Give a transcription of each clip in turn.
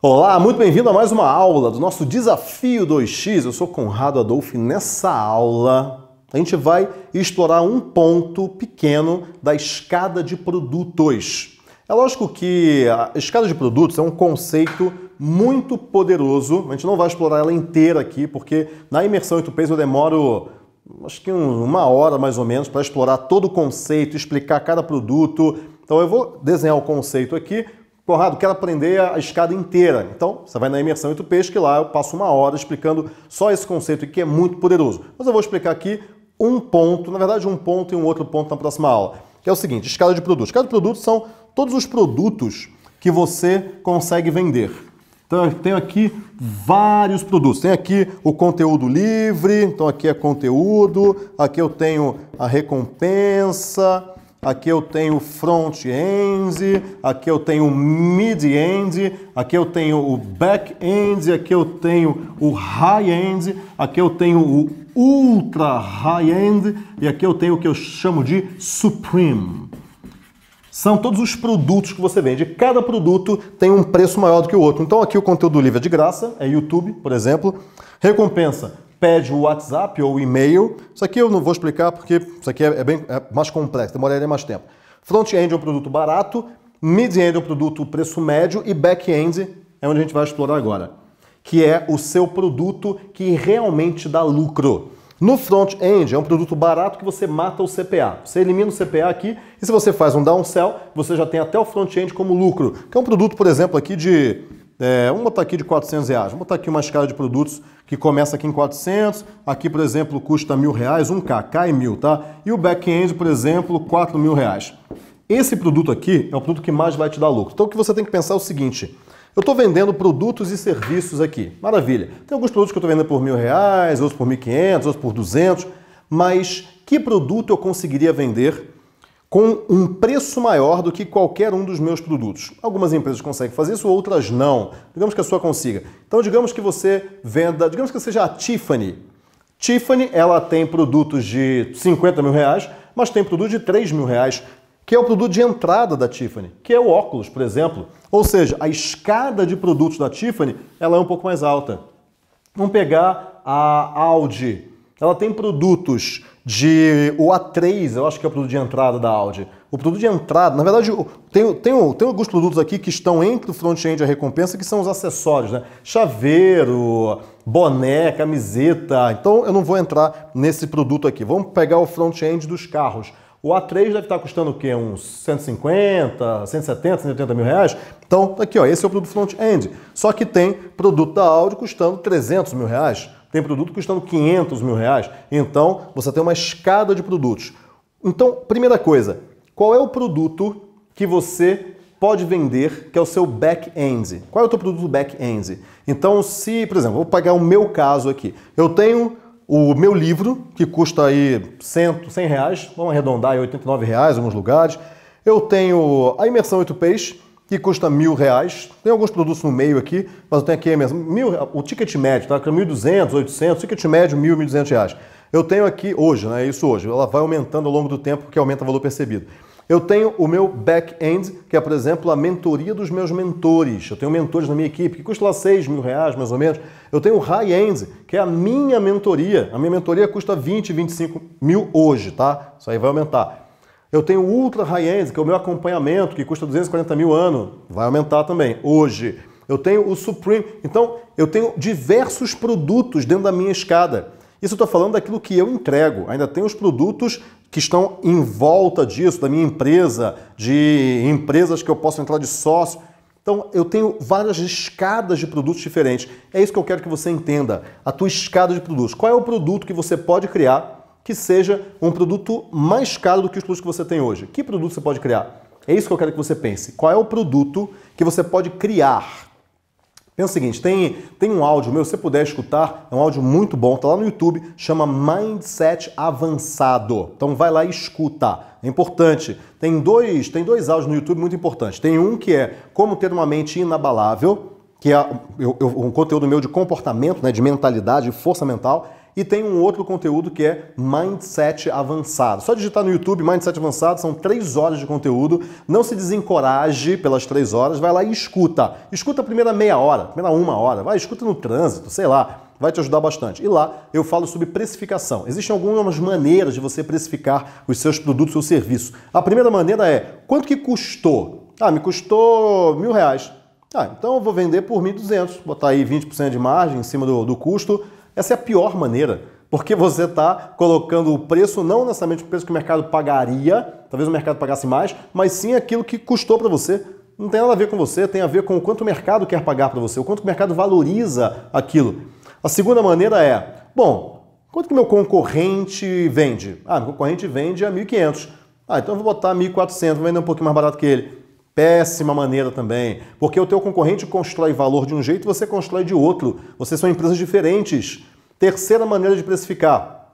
Olá, muito bem-vindo a mais uma aula do nosso Desafio 2x. Eu sou Conrado Adolfo e nessa aula a gente vai explorar um ponto pequeno da escada de produtos. É lógico que a escada de produtos é um conceito muito poderoso, a gente não vai explorar ela inteira aqui, porque na imersão em Tupês eu demoro acho que uma hora mais ou menos para explorar todo o conceito, explicar cada produto. Então eu vou desenhar o conceito aqui Conrado, quero aprender a escada inteira. Então, você vai na imersão entre o peixe, que lá eu passo uma hora explicando só esse conceito que é muito poderoso. Mas eu vou explicar aqui um ponto, na verdade um ponto e um outro ponto na próxima aula, que é o seguinte, escala de produtos. Escala de produtos são todos os produtos que você consegue vender. Então eu tenho aqui vários produtos. Tem aqui o conteúdo livre, então aqui é conteúdo, aqui eu tenho a recompensa, aqui eu tenho front-end, aqui eu tenho mid-end, aqui eu tenho o back-end, aqui eu tenho o high-end, aqui eu tenho o ultra high-end e aqui eu tenho o que eu chamo de supreme. São todos os produtos que você vende. Cada produto tem um preço maior do que o outro. Então aqui o conteúdo livre é de graça, é YouTube, por exemplo. Recompensa, pede o WhatsApp ou o e-mail. Isso aqui eu não vou explicar porque isso aqui é, é, bem é mais complexo, demoraria mais tempo. Front-end é um produto barato, mid-end é um produto preço médio e back-end é onde a gente vai explorar agora, que é o seu produto que realmente dá lucro. No front-end é um produto barato que você mata o CPA. Você elimina o CPA aqui e se você faz um downsell, você já tem até o front-end como lucro, que é um produto, por exemplo, aqui de é, vamos botar aqui de 400 reais, vamos botar aqui uma escala de produtos que começa aqui em 400, aqui, por exemplo, custa mil reais, um k cai é mil, tá? E o back-end, por exemplo, 4 mil reais. Esse produto aqui é o produto que mais vai te dar lucro. Então, o que você tem que pensar é o seguinte, eu estou vendendo produtos e serviços aqui, maravilha. Tem alguns produtos que eu estou vendendo por mil reais, outros por 1.500, outros por 200, mas que produto eu conseguiria vender com um preço maior do que qualquer um dos meus produtos. Algumas empresas conseguem fazer isso, outras não. Digamos que a sua consiga. Então, digamos que você venda, digamos que seja a Tiffany. Tiffany, ela tem produtos de 50 mil reais, mas tem produto de 3 mil reais, que é o produto de entrada da Tiffany, que é o óculos, por exemplo. Ou seja, a escada de produtos da Tiffany, ela é um pouco mais alta. Vamos pegar a Audi. Ela tem produtos de. O A3, eu acho que é o produto de entrada da Audi. O produto de entrada, na verdade, tem, tem, tem alguns produtos aqui que estão entre o front-end e a recompensa, que são os acessórios, né? Chaveiro, boné, camiseta. Então eu não vou entrar nesse produto aqui. Vamos pegar o front-end dos carros. O A3 deve estar custando o quê? Uns 150, 170, 180 mil reais? Então, tá aqui, ó, esse é o produto front-end. Só que tem produto da Audi custando 300 mil reais. Tem produto custando 500 mil reais. Então, você tem uma escada de produtos. Então, primeira coisa, qual é o produto que você pode vender, que é o seu back-end? Qual é o teu produto back-end? Então, se, por exemplo, vou pagar o meu caso aqui. Eu tenho o meu livro, que custa aí 100, 100 reais, vamos arredondar aí 89 reais em alguns lugares. Eu tenho a imersão 8 page, que custa mil reais. Tem alguns produtos no meio aqui, mas eu tenho aqui mesmo mil, o ticket médio, tá? Que é 1.200, 800, ticket médio 1.000, 1.200 reais. Eu tenho aqui hoje, né? Isso hoje. Ela vai aumentando ao longo do tempo porque aumenta o valor percebido. Eu tenho o meu back-end, que é, por exemplo, a mentoria dos meus mentores. Eu tenho mentores na minha equipe, que custa lá 6 mil reais, mais ou menos. Eu tenho o high-end, que é a minha mentoria. A minha mentoria custa 20, 25 mil hoje, tá? Isso aí vai aumentar. Eu tenho ultra high-end, que é o meu acompanhamento, que custa 240 mil ano, vai aumentar também hoje. Eu tenho o Supreme. Então, eu tenho diversos produtos dentro da minha escada. Isso eu estou falando daquilo que eu entrego. Ainda tem os produtos que estão em volta disso, da minha empresa, de empresas que eu posso entrar de sócio. Então, eu tenho várias escadas de produtos diferentes. É isso que eu quero que você entenda. A tua escada de produtos. Qual é o produto que você pode criar que seja um produto mais caro do que os produtos que você tem hoje. Que produto você pode criar? É isso que eu quero que você pense. Qual é o produto que você pode criar? Pensa o seguinte, tem, tem um áudio meu, se você puder escutar, é um áudio muito bom, tá lá no YouTube, chama Mindset Avançado. Então vai lá e escuta, é importante. Tem dois, tem dois áudios no YouTube muito importantes. Tem um que é Como Ter Uma Mente Inabalável, que é um conteúdo meu de comportamento, né, de mentalidade, força mental. E tem um outro conteúdo que é Mindset Avançado. Só digitar no YouTube Mindset Avançado, são três horas de conteúdo. Não se desencoraje pelas três horas, vai lá e escuta. Escuta a primeira meia hora, primeira uma hora, vai, escuta no trânsito, sei lá vai te ajudar bastante. E lá eu falo sobre precificação. Existem algumas maneiras de você precificar os seus produtos ou serviços. A primeira maneira é quanto que custou? Ah, me custou mil reais. Ah, então eu vou vender por 1.200, botar aí 20% de margem em cima do, do custo, essa é a pior maneira, porque você está colocando o preço, não necessariamente o preço que o mercado pagaria, talvez o mercado pagasse mais, mas sim aquilo que custou para você. Não tem nada a ver com você, tem a ver com o quanto o mercado quer pagar para você, o quanto o mercado valoriza aquilo. A segunda maneira é, bom, quanto que meu concorrente vende? Ah, meu concorrente vende a 1.500. Ah, então eu vou botar 1.400, vou vender um pouquinho mais barato que ele. Péssima maneira também, porque o teu concorrente constrói valor de um jeito e você constrói de outro. Vocês são empresas diferentes. Terceira maneira de precificar.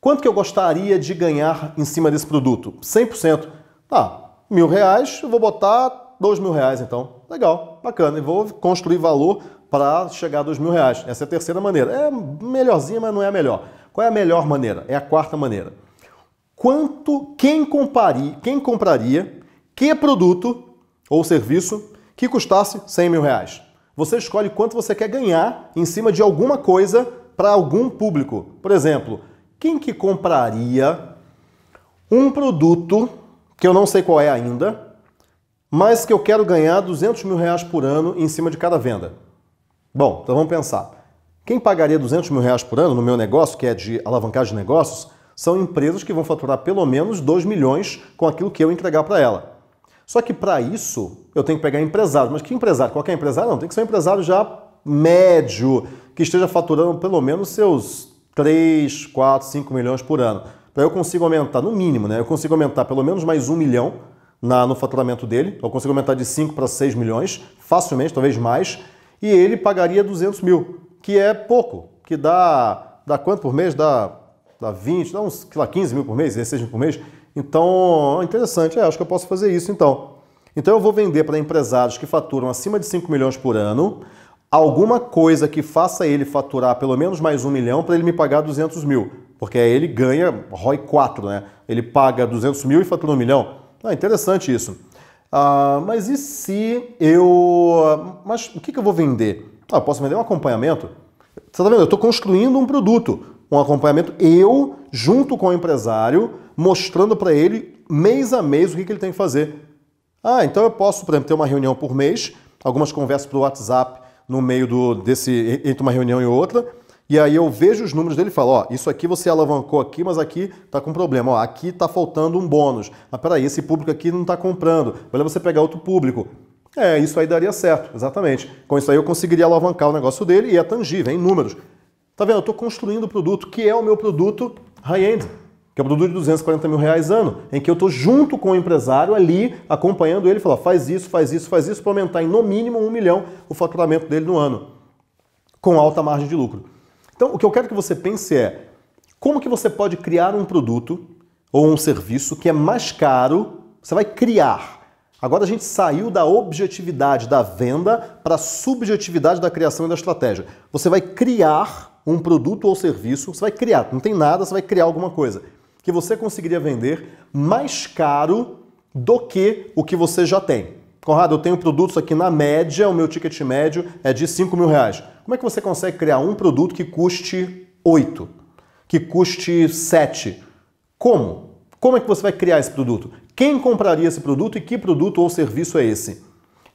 Quanto que eu gostaria de ganhar em cima desse produto? 100%. Tá, mil reais, eu vou botar dois mil reais então. Legal, bacana. E vou construir valor para chegar a dois mil reais. Essa é a terceira maneira. É melhorzinha, mas não é a melhor. Qual é a melhor maneira? É a quarta maneira. Quanto, quem, compari, quem compraria que produto ou serviço que custasse 100 mil reais. Você escolhe quanto você quer ganhar em cima de alguma coisa para algum público. Por exemplo, quem que compraria um produto que eu não sei qual é ainda, mas que eu quero ganhar 200 mil reais por ano em cima de cada venda? Bom, então vamos pensar. Quem pagaria 200 mil reais por ano no meu negócio, que é de alavancagem de negócios, são empresas que vão faturar pelo menos 2 milhões com aquilo que eu entregar para ela. Só que para isso eu tenho que pegar empresário. Mas que empresário? Qualquer empresário? Não, tem que ser um empresário já médio, que esteja faturando pelo menos seus 3, 4, 5 milhões por ano. Para então, eu consigo aumentar, no mínimo, né? Eu consigo aumentar pelo menos mais um milhão na, no faturamento dele. Eu consigo aumentar de 5 para 6 milhões, facilmente, talvez mais. E ele pagaria 200 mil, que é pouco, que dá, dá quanto por mês? Dá, dá 20, dá uns lá, 15 mil por mês, 16 mil por mês. Então, interessante, é, acho que eu posso fazer isso então. Então eu vou vender para empresários que faturam acima de 5 milhões por ano alguma coisa que faça ele faturar pelo menos mais um milhão para ele me pagar 200 mil, porque aí ele ganha ROI 4, né? Ele paga 200 mil e fatura um milhão. Ah, interessante isso. Ah, mas e se eu... Mas o que, que eu vou vender? Ah, posso vender um acompanhamento? Você está vendo? Eu estou construindo um produto um acompanhamento, eu, junto com o empresário, mostrando para ele mês a mês o que, que ele tem que fazer. Ah, então eu posso, por exemplo, ter uma reunião por mês, algumas conversas pelo WhatsApp no meio do, desse entre uma reunião e outra, e aí eu vejo os números dele e falo, ó, isso aqui você alavancou aqui, mas aqui está com problema, ó, aqui está faltando um bônus. Mas peraí, esse público aqui não está comprando, vale você pegar outro público. É, isso aí daria certo, exatamente. Com isso aí eu conseguiria alavancar o negócio dele e é tangível, é em números. Tá vendo? Eu estou construindo o produto que é o meu produto high-end, que é um produto de 240 mil reais ano, em que eu estou junto com o empresário ali, acompanhando ele, falar faz isso, faz isso, faz isso, para aumentar em no mínimo um milhão o faturamento dele no ano, com alta margem de lucro. Então, o que eu quero que você pense é como que você pode criar um produto ou um serviço que é mais caro, você vai criar. Agora a gente saiu da objetividade da venda para a subjetividade da criação e da estratégia. Você vai criar um produto ou serviço, você vai criar, não tem nada, você vai criar alguma coisa que você conseguiria vender mais caro do que o que você já tem. Conrado, eu tenho produtos aqui na média, o meu ticket médio é de 5 mil reais. Como é que você consegue criar um produto que custe 8, que custe 7? Como? Como é que você vai criar esse produto? Quem compraria esse produto e que produto ou serviço é esse?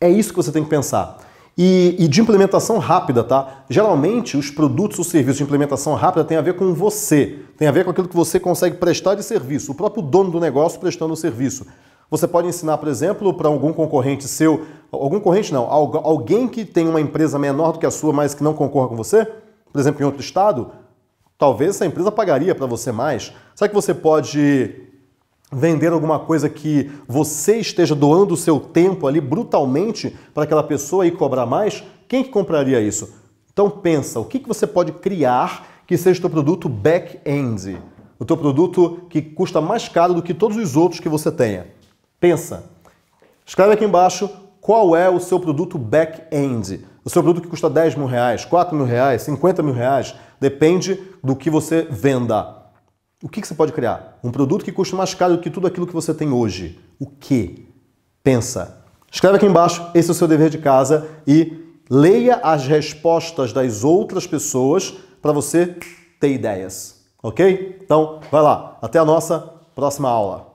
É isso que você tem que pensar. E, e, de implementação rápida, tá? Geralmente, os produtos ou serviços de implementação rápida tem a ver com você, tem a ver com aquilo que você consegue prestar de serviço, o próprio dono do negócio prestando o serviço. Você pode ensinar, por exemplo, para algum concorrente seu, algum concorrente não, alguém que tem uma empresa menor do que a sua, mas que não concorra com você, por exemplo, em outro estado, talvez essa empresa pagaria para você mais. Será que você pode vender alguma coisa que você esteja doando o seu tempo ali brutalmente para aquela pessoa e cobrar mais, quem que compraria isso? Então pensa, o que, que você pode criar que seja o teu produto back-end? O teu produto que custa mais caro do que todos os outros que você tenha. Pensa. Escreve aqui embaixo qual é o seu produto back-end. O seu produto que custa 10 mil reais, 4 mil reais, 50 mil reais, depende do que você venda. O que, que você pode criar? Um produto que custa mais caro do que tudo aquilo que você tem hoje. O que? Pensa. Escreve aqui embaixo, esse é o seu dever de casa e leia as respostas das outras pessoas para você ter ideias, ok? Então, vai lá, até a nossa próxima aula.